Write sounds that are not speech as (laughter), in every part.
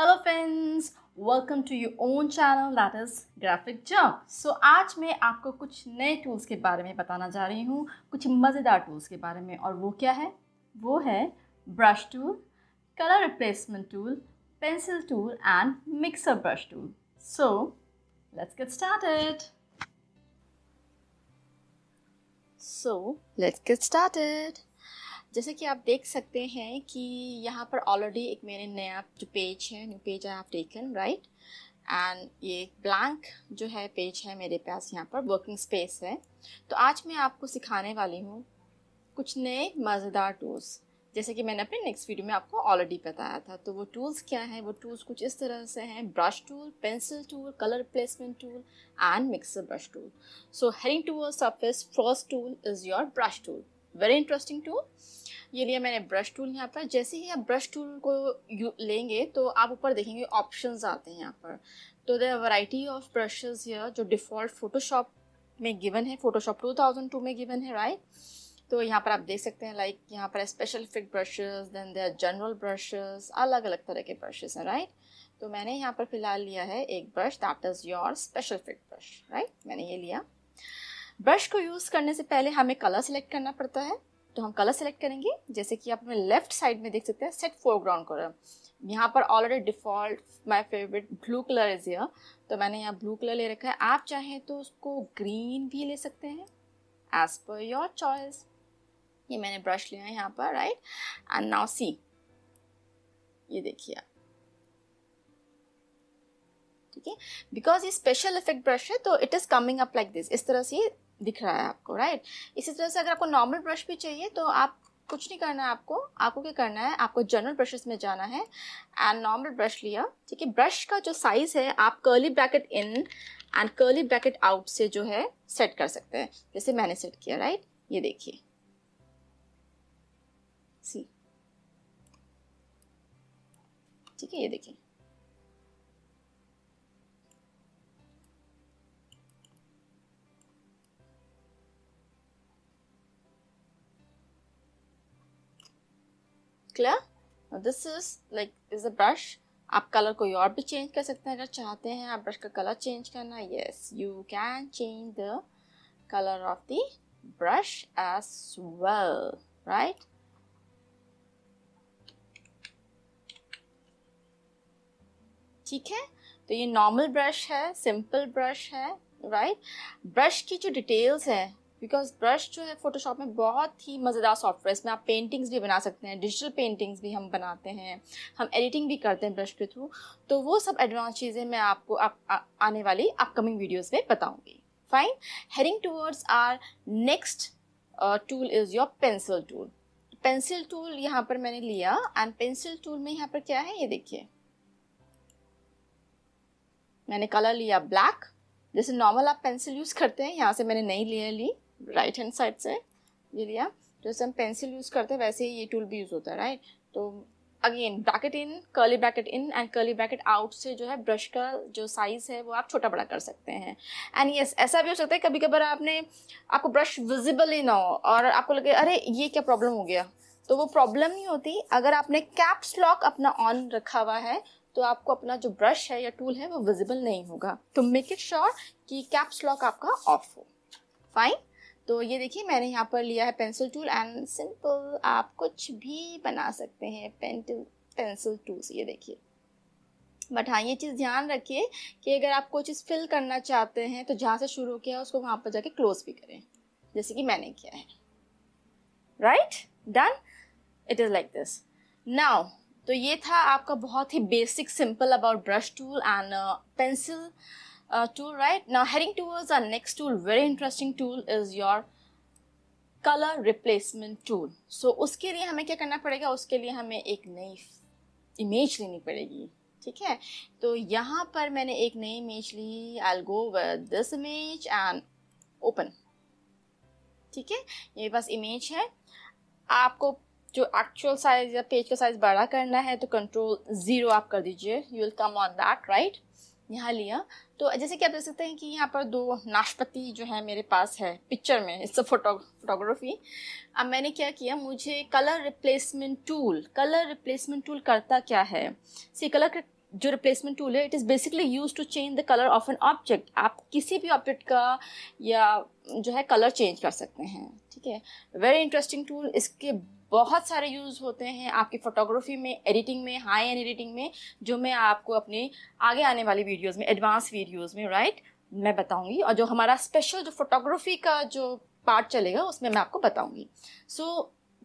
Hello friends welcome to your own channel that is graphic junk so आज मैं आपको कुछ नए टूल्स के बारे में बताना जा रही हूँ कुछ मज़ेदार टूल्स के बारे में और वो क्या है वो है brush tool colour replacement tool pencil tool and mixer brush tool so let's get started so let's get started जैसे कि आप देख सकते हैं कि यहाँ पर ऑलरेडी एक मेरे नया जो पेज है न्यू पेज है आप टेकन राइट एंड ये ब्लैंक जो है पेज है मेरे पास यहाँ पर वर्किंग स्पेस है तो आज मैं आपको सिखाने वाली हूँ कुछ नए मज़ेदार टूल्स जैसे कि मैंने अपने नेक्स्ट वीडियो में आपको ऑलरेडी बताया था तो वो टूल्स क्या हैं वो टूल्स कुछ इस तरह से हैं brush tool pencil tool colour placement tool and mixer brush tool so to our surface first tool is your brush tool very interesting tool ये लिया मैंने ब्रश टूल यहाँ पर जैसे ही आप ब्रश टूल को लेंगे तो आप ऊपर देखेंगे ऑप्शन आते हैं यहाँ पर तो the variety of brushes here जो डिफ़ॉल्ट फोटोशॉप में गिवन है फोटोशॉप टू थाउजेंड टू में गिवन है राइट तो यहाँ पर आप देख सकते हैं लाइक यहाँ पर special fit brushes then there general brushes अलग अलग तरह के ब्रशेज हैं राइट तो मैंने यहाँ पर फ़िलहाल लिया है एक brush that is your special fit brush right मैंने ये लिया ब्रश को यूज़ करने से पहले हमें कलर सेलेक्ट करना पड़ता है तो हम कलर सेलेक्ट करेंगे जैसे कि आप लेफ्ट साइड में देख सकते हैं सेट फोरग्राउंड कलर यहाँ पर already default my favourite blue colour is yeah तो मैंने यहाँ ब्लू कलर ले रखा है आप चाहें तो उसको ग्रीन भी ले सकते हैं एज़ पर योर चॉइस ये मैंने ब्रश लिया है यहाँ पर राइट एंड नाउ सी ये देखिए आप ठीक है बिकॉज ये स्पेशल इफेक्ट ब्रश है तो it is coming up like this इस तरह से दिख रहा है आपको राइट इसी तरह से अगर आपको नॉर्मल ब्रश भी चाहिए तो आप कुछ नहीं करना है आपको आपको क्या करना है आपको जनरल ब्रशेस में जाना है एंड नॉर्मल ब्रश लिया ठीक है ब्रश का जो साइज़ है आप curly bracket in and curly bracket out से जो है सेट कर सकते हैं जैसे मैंने सेट किया राइट ये देखिए सी ठीक है ये देखिए clear this is like is a brush आप कलर कोई और भी चेंज कर सकते हैं अगर चाहते हैं आप ब्रश का कलर चेंज करना yes you can change the colour of the brush as well right ठीक है तो ये नॉर्मल ब्रश है सिंपल ब्रश है राइट right? ब्रश की जो डिटेल्स है बिकॉज ब्रश जो है फोटोशॉप में बहुत ही मज़ेदार सॉफ्टवेयर इसमें आप पेंटिंग्स भी बना सकते हैं डिजिटल पेंटिंग्स भी हम बनाते हैं हम एडिटिंग भी करते हैं ब्रश के थ्रू तो वो सब एडवांस चीज़ें मैं आपको आप, आ, आने वाली अपकमिंग वीडियोज़ में बताऊँगी fine heading towards our next tool is your pencil tool pencil tool यहाँ पर मैंने लिया एंड पेंसिल टूल में यहाँ पर क्या है ये देखिए मैंने कलर लिया ब्लैक जैसे नॉर्मल आप पेंसिल यूज़ करते हैं यहाँ से मैंने नई लेयर ली राइट हैंड साइड से ये लिया तो जैसे हम पेंसिल यूज़ करते हैं वैसे ही ये टूल भी यूज़ होता है राइट तो again bracket in curly bracket in and curly bracket out से जो है ब्रश का जो साइज है वो आप छोटा बड़ा कर सकते हैं एंड यस ऐसा भी हो सकता है कभी कभार आपने आपको ब्रश विजिबल ही ना हो और आपको लगे अरे ये क्या प्रॉब्लम हो गया तो वो प्रॉब्लम नहीं होती अगर आपने कैप्स लॉक अपना ऑन रखा हुआ है तो आपको अपना जो ब्रश है या टूल है वो विजिबल नहीं होगा तो मेक इट श्योर कि कैप्स लॉक आपका ऑफ हो फाइन तो ये देखिए मैंने यहाँ पर लिया है पेंसिल टूल एंड सिंपल आप कुछ भी बना सकते हैं पेन पेंसिल टूल ये देखिए बट हाँ ये चीज़ ध्यान रखिए कि अगर आप कोई चीज़ फिल करना चाहते हैं तो जहाँ से शुरू किया है उसको वहाँ पर जाके क्लोज भी करें जैसे कि मैंने किया है right done it is like this now तो ये था आपका बहुत ही basic simple about brush tool and pencil uh, tool right now heading towards our next tool very interesting tool is your colour replacement tool so उसके लिए हमें क्या करना पड़ेगा उसके लिए हमें एक नई इमेज लेनी पड़ेगी ठीक है तो यहाँ पर मैंने एक नई इमेज ली I go with this image and open ठीक है ये बस इमेज है आपको जो एक्चुअल साइज या पेज का साइज बड़ा करना है तो कंट्रोल ज़ीरो आप कर दीजिए you will come on that right यहाँ लिया तो जैसे कि आप देख सकते हैं कि यहाँ पर दो नाशपति जो है मेरे पास है पिक्चर में इट्स अ फोटो फोटोग्राफी अब मैंने क्या किया मुझे colour replacement tool colour replacement tool करता क्या है सी कलर जो रिप्लेसमेंट टूल है it is basically use to change the colour of an object आप किसी भी ऑब्जेक्ट का या जो है कलर चेंज कर सकते हैं ठीक है वेरी इंटरेस्टिंग टूल इसके बहुत सारे यूज़ होते हैं आपकी फ़ोटोग्राफी में एडिटिंग में हाई एंड एडिटिंग में जो मैं आपको अपने आगे आने वाली वीडियोज़ में एडवांस वीडियोज़ में राइट मैं बताऊंगी और जो हमारा स्पेशल जो फोटोग्राफी का जो पार्ट चलेगा उसमें मैं आपको बताऊंगी सो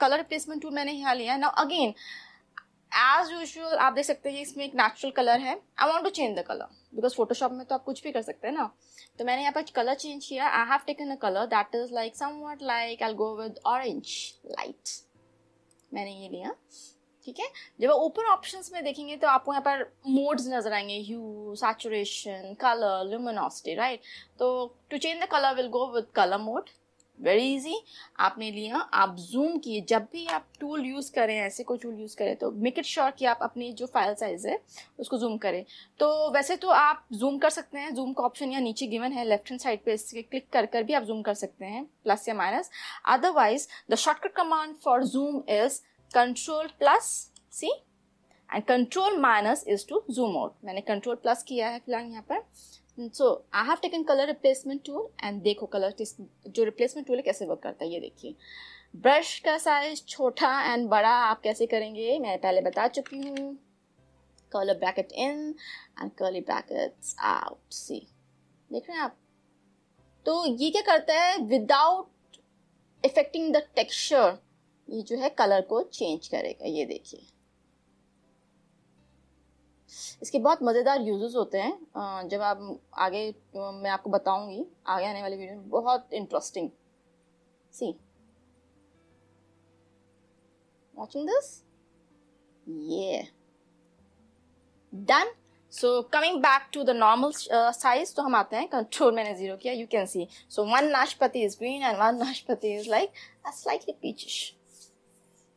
कलर रिप्लेसमेंट टू मैंने यहाँ लिया ना अगेन एज यूजल आप देख सकते हैं इसमें एक नेचुरल कलर है I want to change the colour because Photoshop में तो आप कुछ भी कर सकते हैं ना तो मैंने यहाँ पर कलर चेंज किया I have taken a colour that is like somewhat like I go with orange light मैंने ये लिया ठीक है जब आप ओपन ऑप्शंस में देखेंगे तो आपको यहाँ पर मोड्स नजर आएंगे hue saturation colour luminosity right तो to change the colour will go with colour mode very easy आपने लिया आप जूम किए जब भी आप टूल यूज़ करें ऐसे कोई टूल यूज़ करें तो मेक इट श्योर कि आप अपनी जो फाइल साइज़ है उसको जूम करें तो वैसे तो आप जूम कर सकते हैं जूम का ऑप्शन यहाँ नीचे गिवन है लेफ्ट हैंड साइड पे इसके क्लिक कर कर भी आप जूम कर सकते हैं प्लस या minus otherwise the shortcut command for zoom is control plus C and control minus is to zoom out मैंने कंट्रोल प्लस किया है फिलहाल यहाँ पर so I have taken colour replacement tool and देखो कलर किस जो रिप्लेसमेंट टूल है कैसे वर्क करता है ये देखिए ब्रश का साइज छोटा एंड बड़ा आप कैसे करेंगे मैं पहले बता चुकी हूँ colour bracket in and curly brackets out सी देख रहे हैं आप तो ये क्या करता है विदाउट इफेक्टिंग द टेक्सचर ये जो है कलर को चेंज करेगा ये देखिए इसके बहुत मज़ेदार यूजेस होते हैं जब आप आगे मैं आपको बताऊंगी आगे आने वाले वीडियो में बहुत इंटरेस्टिंग सी वॉचिंग दिस ये done so coming back to the normal size तो हम आते हैं कंट्रोल मैंने जीरो किया you can see so one नाशपति इज ग्रीन एंड वन नाशपति इज लाइक स्लाइटली पीचिश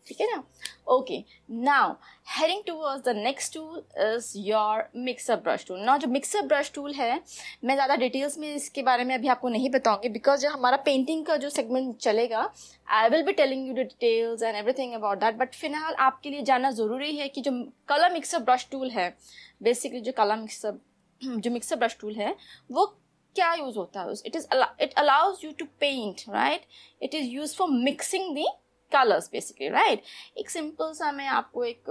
ठीक है ना okay now heading towards the next tool is your mixup brush tool ना जो मिक्सअप ब्रश टूल है मैं ज़्यादा डिटेल्स में इसके बारे में अभी आपको नहीं बताऊँगी बिकॉज जो हमारा पेंटिंग का जो सेगमेंट चलेगा आई विल भी telling you details and everything about that but फिलहाल आपके लिए जानना ज़रूरी है कि जो कलर मिक्सअप ब्रश टूल है बेसिकली जो कलर मिक्सअप (clears throat) जो मिक्सअप ब्रश टूल है वो क्या यूज़ होता है it is it allows you to paint right it is use for mixing the colours basically right एक सिंपल सा मैं आपको एक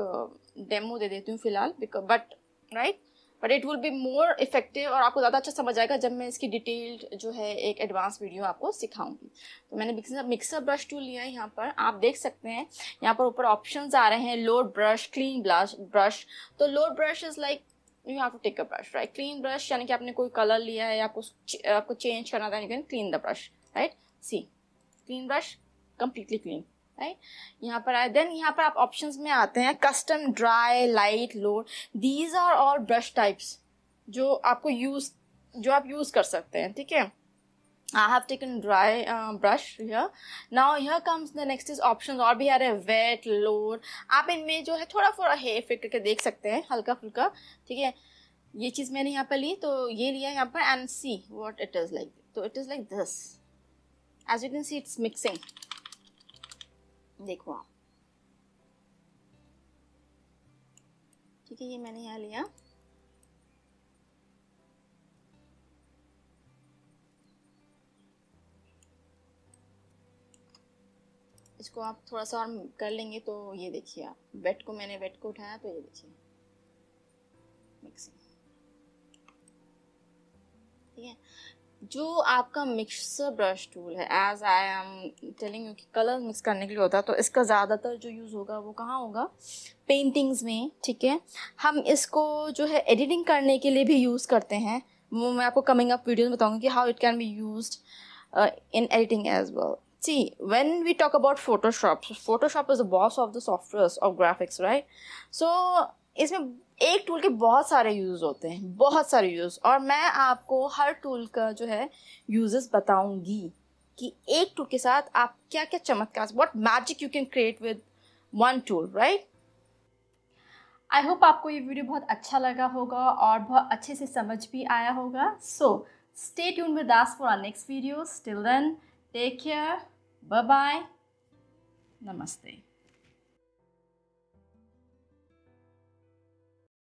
डेमो uh, दे देती हूँ फिलहाल but right but it will be more effective और आपको ज़्यादा अच्छा समझ आएगा जब मैं इसकी डिटेल्ड जो है एक एडवांस वीडियो आपको सिखाऊंगी तो मैंने मिक्सर मिक्सर ब्रश टू लिया है यहाँ पर आप देख सकते हैं यहाँ पर ऊपर ऑप्शन आ रहे हैं load brush clean brush brush तो load brush is like you have to take a brush right clean brush यानी कि आपने कोई कलर लिया है आपको आपको चेंज करना था clean the brush right see clean brush completely clean right यहाँ पर आए देन यहाँ पर आप ऑप्शन में आते हैं custom dry light load these are और ब्रश टाइप्स जो आपको यूज जो आप यूज कर सकते हैं ठीक है I have taken dry brush brush here. Now here comes the next और भी आ रहे हैं वेट लोड आप इनमें जो है थोड़ा थोड़ा हेयर फिट करके देख सकते हैं हल्का फुल्का ठीक है ये चीज़ मैंने यहाँ पर ली तो ये लिया यहाँ पर and see what it is like तो it is like this as you can see it's mixing देखो आप ठीक है ये मैंने यहाँ लिया इसको आप थोड़ा सा और कर लेंगे तो ये देखिए आप वेट को मैंने वेट को उठाया तो ये देखिए मिक्सिंग ठीक है जो आपका मिक्सर ब्रश टूल है as I am telling you कि कलर मिक्स करने के लिए होता है तो इसका ज़्यादातर जो यूज़ होगा वो कहाँ होगा पेंटिंग्स में ठीक है हम इसको जो है एडिटिंग करने के लिए भी यूज़ करते हैं वो मैं आपको कमिंग अप वीडियो में बताऊँगी कि how it can be use in editing as well see when we talk about Photoshop Photoshop is a boss of the software of graphics right so इसमें एक टूल के बहुत सारे यूज़ होते हैं बहुत सारे यूज़ और मैं आपको हर टूल का जो है यूजेस बताऊंगी कि एक टूल के साथ आप क्या क्या चमत्कार what magic you can create with one tool right I hope आपको ये वीडियो बहुत अच्छा लगा होगा और बहुत अच्छे से समझ भी आया होगा so stay tune with us for our next video still then take care bye bye नमस्ते